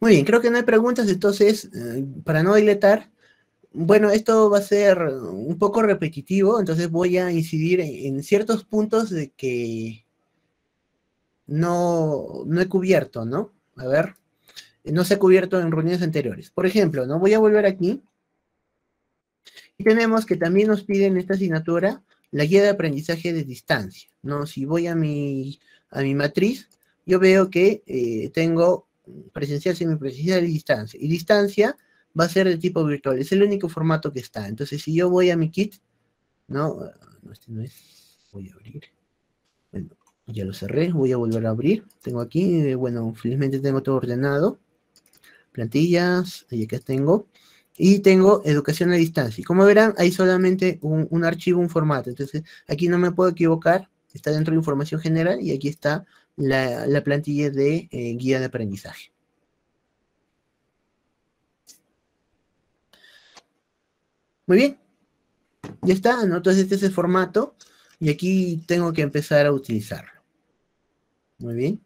Muy bien, creo que no hay preguntas, entonces, eh, para no dilatar, bueno, esto va a ser un poco repetitivo, entonces voy a incidir en, ciertos puntos de que no, he cubierto, ¿no? A ver, no se ha cubierto en reuniones anteriores. Por ejemplo, ¿no? Voy a volver aquí. Y tenemos que también nos piden esta asignatura la guía de aprendizaje de distancia, ¿no? Si voy a mi, a mi matriz, yo veo que eh, tengo presencial, semipresencial y distancia. Y distancia va a ser de tipo virtual. Es el único formato que está. Entonces, si yo voy a mi kit, no, no, este no es. Voy a abrir. Bueno, ya lo cerré. Voy a volver a abrir. Tengo aquí, eh, bueno, felizmente tengo todo ordenado. Plantillas, ahí acá tengo. Y tengo educación a distancia. Y como verán, hay solamente un, un archivo, un formato. Entonces, aquí no me puedo equivocar. Está dentro de información general y aquí está la, plantilla de eh, guía de aprendizaje. Muy bien, ya está, ¿no? entonces este es este el formato y aquí tengo que empezar a utilizarlo. Muy bien.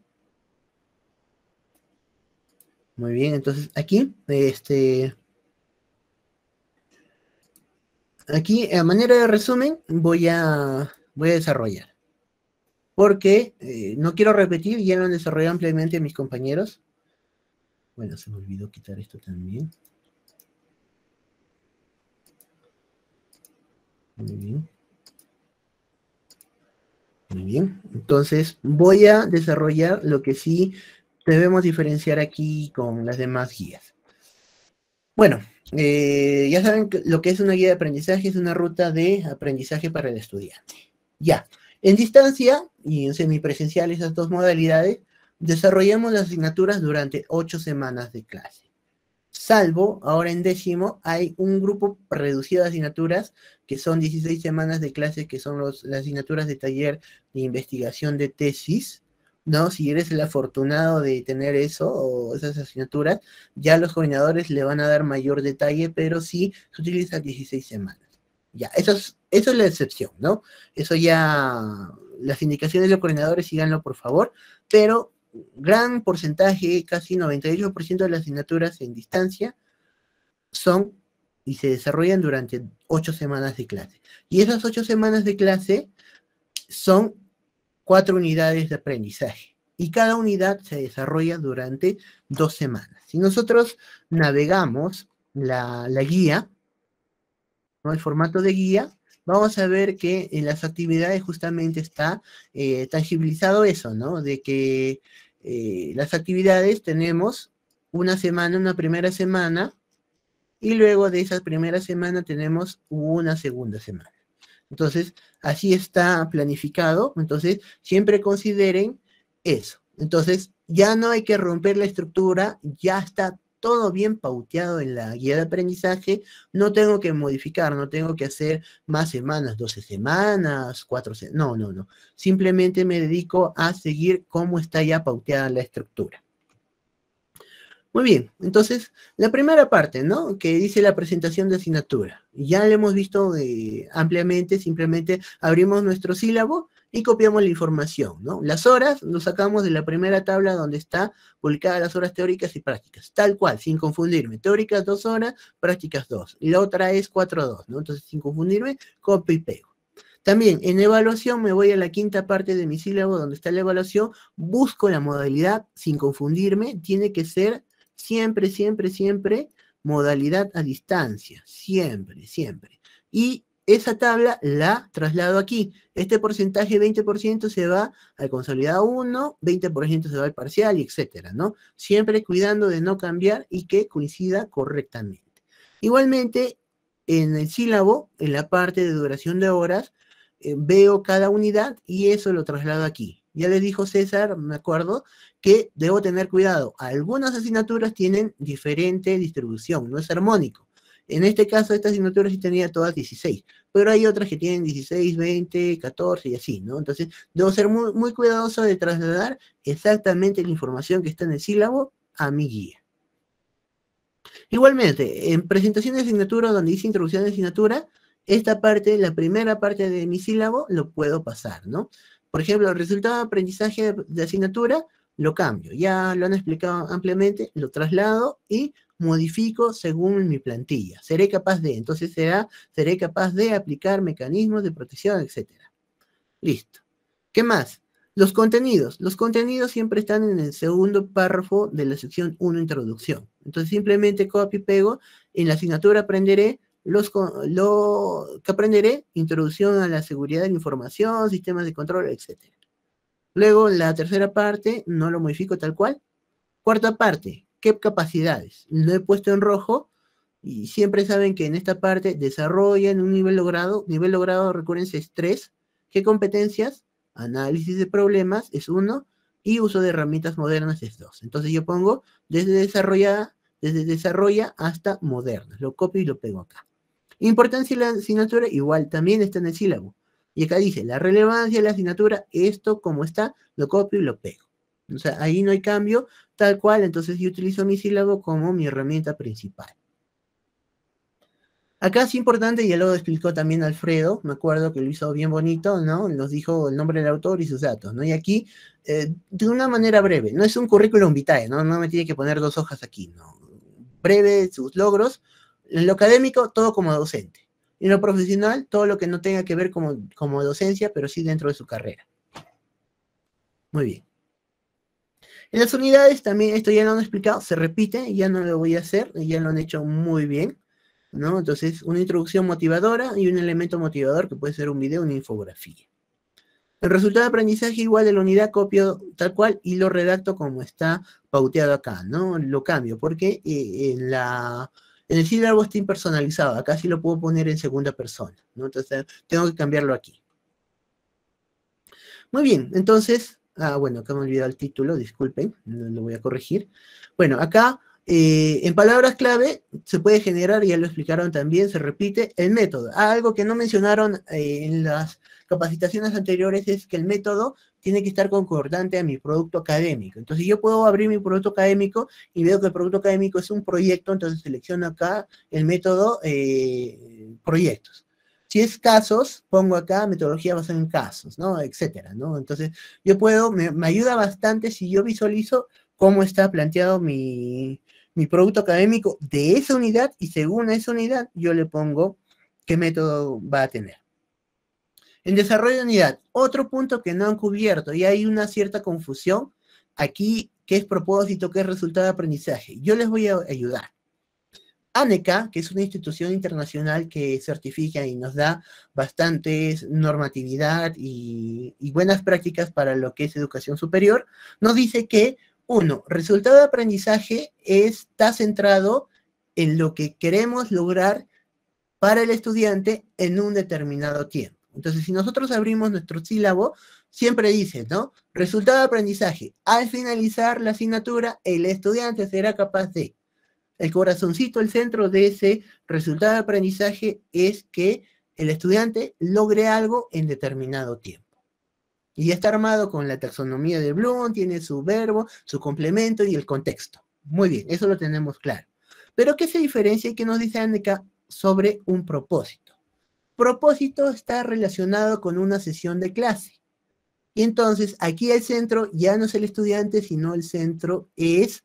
Muy bien, entonces aquí, este, aquí a manera de resumen voy a, voy a desarrollar porque eh, no quiero repetir, ya lo han desarrollado ampliamente mis compañeros. Bueno, se me olvidó quitar esto también. Muy bien. Muy bien. Entonces, voy a desarrollar lo que sí debemos diferenciar aquí con las demás guías. Bueno, eh, ya saben que lo que es una guía de aprendizaje, es una ruta de aprendizaje para el estudiante. Ya. En distancia y en semipresencial, esas dos modalidades, desarrollamos las asignaturas durante ocho semanas de clase. Salvo, ahora en décimo, hay un grupo reducido de asignaturas, que son 16 semanas de clase, que son las asignaturas de taller de investigación de tesis, ¿no? Si eres el afortunado de tener eso o esas asignaturas, ya los coordinadores le van a dar mayor detalle, pero sí se utilizan 16 semanas. Ya, eso es, eso es la excepción, ¿no? Eso ya, las indicaciones de los coordinadores, síganlo por favor, pero gran porcentaje, casi 98% de las asignaturas en distancia son y se desarrollan durante ocho semanas de clase. Y esas ocho semanas de clase son cuatro unidades de aprendizaje. Y cada unidad se desarrolla durante dos semanas. Si nosotros navegamos la, la guía, el formato de guía, vamos a ver que en las actividades justamente está eh, tangibilizado eso, ¿no? De que eh, las actividades tenemos una semana, una primera semana, y luego de esa primera semana tenemos una segunda semana. Entonces, así está planificado. Entonces, siempre consideren eso. Entonces, ya no hay que romper la estructura, ya está todo bien pauteado en la guía de aprendizaje, no tengo que modificar, no tengo que hacer más semanas, 12 semanas, 4 semanas, no, no, no. Simplemente me dedico a seguir cómo está ya pauteada la estructura. Muy bien, entonces, la primera parte, ¿no? Que dice la presentación de asignatura. Ya la hemos visto eh, ampliamente, simplemente abrimos nuestro sílabo y copiamos la información, ¿no? Las horas lo sacamos de la primera tabla donde está publicadas las horas teóricas y prácticas, tal cual, sin confundirme. Teóricas dos horas, prácticas dos. Y la otra es cuatro dos, ¿no? Entonces, sin confundirme, copio y pego. También en evaluación me voy a la quinta parte de mi sílabo donde está la evaluación, busco la modalidad sin confundirme, tiene que ser siempre, siempre, siempre modalidad a distancia, siempre, siempre. Y esa tabla la traslado aquí. Este porcentaje 20% se va al consolidado 1, 20% se va al parcial, y etcétera, ¿no? Siempre cuidando de no cambiar y que coincida correctamente. Igualmente, en el sílabo, en la parte de duración de horas, eh, veo cada unidad y eso lo traslado aquí. Ya les dijo César, me acuerdo, que debo tener cuidado. Algunas asignaturas tienen diferente distribución, no es armónico. En este caso, esta asignatura sí tenía todas 16, pero hay otras que tienen 16, 20, 14 y así, ¿no? Entonces, debo ser muy, cuidadoso de trasladar exactamente la información que está en el sílabo a mi guía. Igualmente, en presentación de asignatura, donde dice introducción de asignatura, esta parte, la primera parte de mi sílabo, lo puedo pasar, ¿no? Por ejemplo, el resultado de aprendizaje de asignatura, lo cambio. Ya lo han explicado ampliamente, lo traslado y modifico según mi plantilla. Seré capaz de, entonces será, seré capaz de aplicar mecanismos de protección, etc. Listo. ¿Qué más? Los contenidos. Los contenidos siempre están en el segundo párrafo de la sección 1, introducción. Entonces simplemente copio y pego. En la asignatura aprenderé los lo que aprenderé, introducción a la seguridad de la información, sistemas de control, etc. Luego, la tercera parte, no lo modifico tal cual. Cuarta parte, qué capacidades. Lo he puesto en rojo y siempre saben que en esta parte desarrollan un nivel logrado. Nivel logrado, recuérdense, es tres. ¿Qué competencias? Análisis de problemas es uno y uso de herramientas modernas es dos Entonces yo pongo desde desarrollada, desde desarrolla hasta modernas. Lo copio y lo pego acá. Importancia de la asignatura, igual, también está en el sílabo. Y acá dice, la relevancia de la asignatura, esto como está, lo copio y lo pego. O sea, ahí no hay cambio, tal cual, entonces yo utilizo mi sílabo como mi herramienta principal. Acá es importante, ya lo explicó también Alfredo, me acuerdo que lo hizo bien bonito, ¿no? Nos dijo el nombre del autor y sus datos, ¿no? Y aquí, eh, de una manera breve, no es un currículum vitae, ¿no? No me tiene que poner dos hojas aquí, ¿no? Breve, sus logros. En lo académico, todo como docente. En lo profesional, todo lo que no tenga que ver como, como docencia, pero sí dentro de su carrera. Muy bien. En las unidades también, esto ya lo han explicado, se repite, ya no lo voy a hacer, ya lo han hecho muy bien, ¿no? Entonces, una introducción motivadora y un elemento motivador que puede ser un video, una infografía. El resultado de aprendizaje igual de la unidad copio tal cual y lo redacto como está pauteado acá, ¿no? Lo cambio porque eh, en, la, en el algo está impersonalizado, acá sí lo puedo poner en segunda persona, ¿no? Entonces tengo que cambiarlo aquí. Muy bien, entonces Ah, bueno, acá me he el título, disculpen, lo voy a corregir. Bueno, acá eh, en palabras clave se puede generar, ya lo explicaron también, se repite el método. Ah, algo que no mencionaron eh, en las capacitaciones anteriores es que el método tiene que estar concordante a mi producto académico. Entonces yo puedo abrir mi producto académico y veo que el producto académico es un proyecto, entonces selecciono acá el método eh, proyectos. Si es casos, pongo acá metodología basada en casos, ¿no? Etcétera, ¿no? Entonces, yo puedo, me, ayuda bastante si yo visualizo cómo está planteado mi, mi producto académico de esa unidad y según esa unidad yo le pongo qué método va a tener. En desarrollo de unidad, otro punto que no han cubierto y hay una cierta confusión aquí, qué es propósito, qué es resultado de aprendizaje. Yo les voy a ayudar. ANECA, que es una institución internacional que certifica y nos da bastante normatividad y, y, buenas prácticas para lo que es educación superior, nos dice que, uno, resultado de aprendizaje está centrado en lo que queremos lograr para el estudiante en un determinado tiempo. Entonces, si nosotros abrimos nuestro sílabo, siempre dice, ¿no? Resultado de aprendizaje. Al finalizar la asignatura, el estudiante será capaz de el corazoncito, el centro de ese resultado de aprendizaje es que el estudiante logre algo en determinado tiempo. Y ya está armado con la taxonomía de Bloom, tiene su verbo, su complemento y el contexto. Muy bien, eso lo tenemos claro. Pero ¿qué se diferencia y qué nos dice Annika sobre un propósito? Propósito está relacionado con una sesión de clase. Y entonces aquí el centro ya no es el estudiante, sino el centro es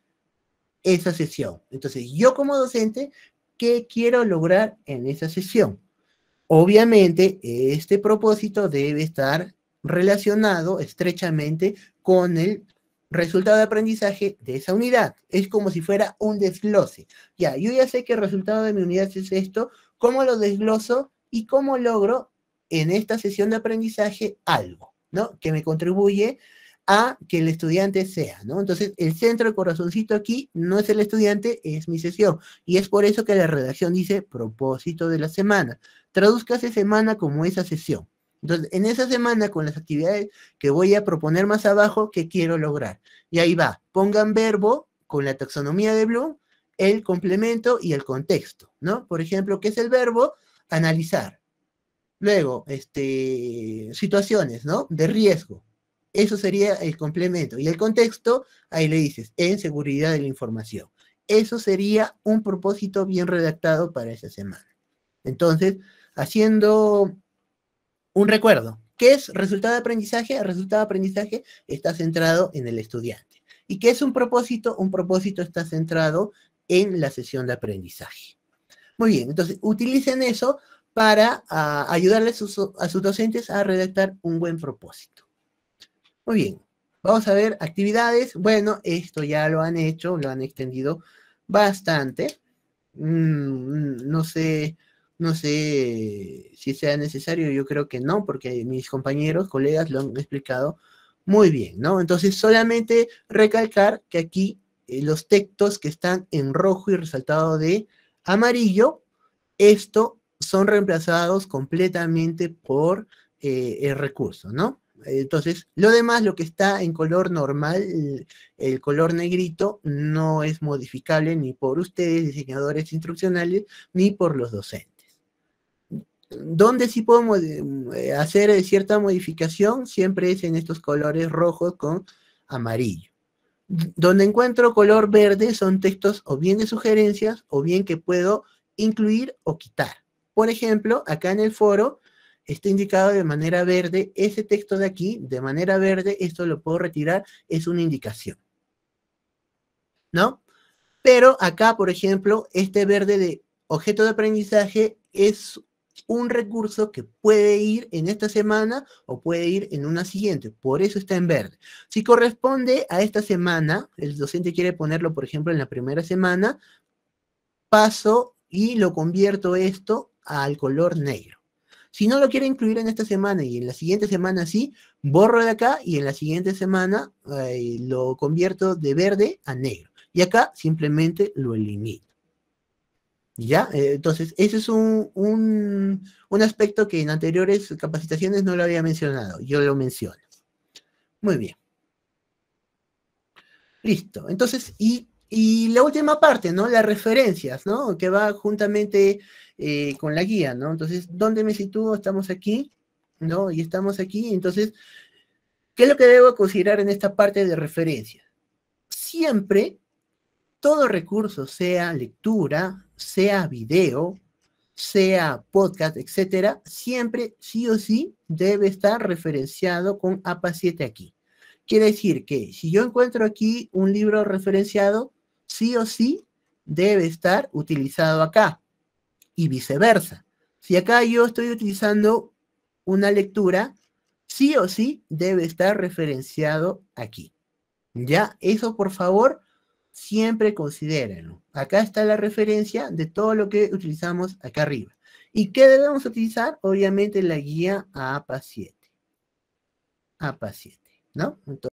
esa sesión. Entonces, yo como docente, ¿qué quiero lograr en esa sesión? Obviamente, este propósito debe estar relacionado estrechamente con el resultado de aprendizaje de esa unidad. Es como si fuera un desglose. Ya, yo ya sé que el resultado de mi unidad es esto, ¿cómo lo desgloso y cómo logro en esta sesión de aprendizaje algo, ¿no? Que me contribuye a que el estudiante sea, ¿no? Entonces, el centro, el corazoncito aquí, no es el estudiante, es mi sesión. Y es por eso que la redacción dice propósito de la semana. esa semana como esa sesión. Entonces, en esa semana, con las actividades que voy a proponer más abajo, ¿qué quiero lograr? Y ahí va, pongan verbo con la taxonomía de Bloom, el complemento y el contexto, ¿no? Por ejemplo, ¿qué es el verbo? Analizar. Luego, este, situaciones, ¿no? De riesgo eso sería el complemento. Y el contexto, ahí le dices, en seguridad de la información. Eso sería un propósito bien redactado para esa semana. Entonces, haciendo un recuerdo. ¿Qué es resultado de aprendizaje? resultado de aprendizaje está centrado en el estudiante. ¿Y qué es un propósito? Un propósito está centrado en la sesión de aprendizaje. Muy bien, entonces utilicen eso para ah, ayudarles a sus docentes a redactar un buen propósito. Muy bien, vamos a ver actividades. Bueno, esto ya lo han hecho, lo han extendido bastante. Mm, no sé, no sé si sea necesario, yo creo que no, porque mis compañeros, colegas lo han explicado muy bien, ¿no? Entonces, solamente recalcar que aquí eh, los textos que están en rojo y resaltado de amarillo, esto son reemplazados completamente por eh, el recurso, ¿no? Entonces, lo demás, lo que está en color normal, el, color negrito, no es modificable ni por ustedes, diseñadores instruccionales, ni por los docentes. Donde sí podemos eh, hacer cierta modificación siempre es en estos colores rojos con amarillo. Donde encuentro color verde son textos o bien de sugerencias o bien que puedo incluir o quitar. Por ejemplo, acá en el foro está indicado de manera verde, ese texto de aquí, de manera verde, esto lo puedo retirar, es una indicación. ¿No? Pero acá, por ejemplo, este verde de objeto de aprendizaje es un recurso que puede ir en esta semana o puede ir en una siguiente. Por eso está en verde. Si corresponde a esta semana, el docente quiere ponerlo, por ejemplo, en la primera semana, paso y lo convierto esto al color negro. Si no lo quiere incluir en esta semana y en la siguiente semana sí, borro de acá y en la siguiente semana lo convierto de verde a negro. Y acá simplemente lo elimino. ¿Ya? Eh, entonces, ese es un, aspecto que en anteriores capacitaciones no lo había mencionado. Yo lo menciono. Muy bien. Listo. Entonces, y y la última parte, ¿no? Las referencias, ¿no? Que va juntamente eh, con la guía, ¿no? Entonces, ¿dónde me sitúo? Estamos aquí, ¿no? Y estamos aquí, entonces, ¿qué es lo que debo considerar en esta parte de referencia? Siempre, todo recurso, sea lectura, sea video, sea podcast, etcétera, siempre sí o sí debe estar referenciado con APA 7 aquí. Quiere decir que si yo encuentro aquí un libro referenciado, sí o sí debe estar utilizado acá y viceversa. Si acá yo estoy utilizando una lectura, sí o sí debe estar referenciado aquí. Ya, eso por favor, siempre considérenlo. Acá está la referencia de todo lo que utilizamos acá arriba. ¿Y qué debemos utilizar? Obviamente la guía APA7. APA7, ¿no? Entonces,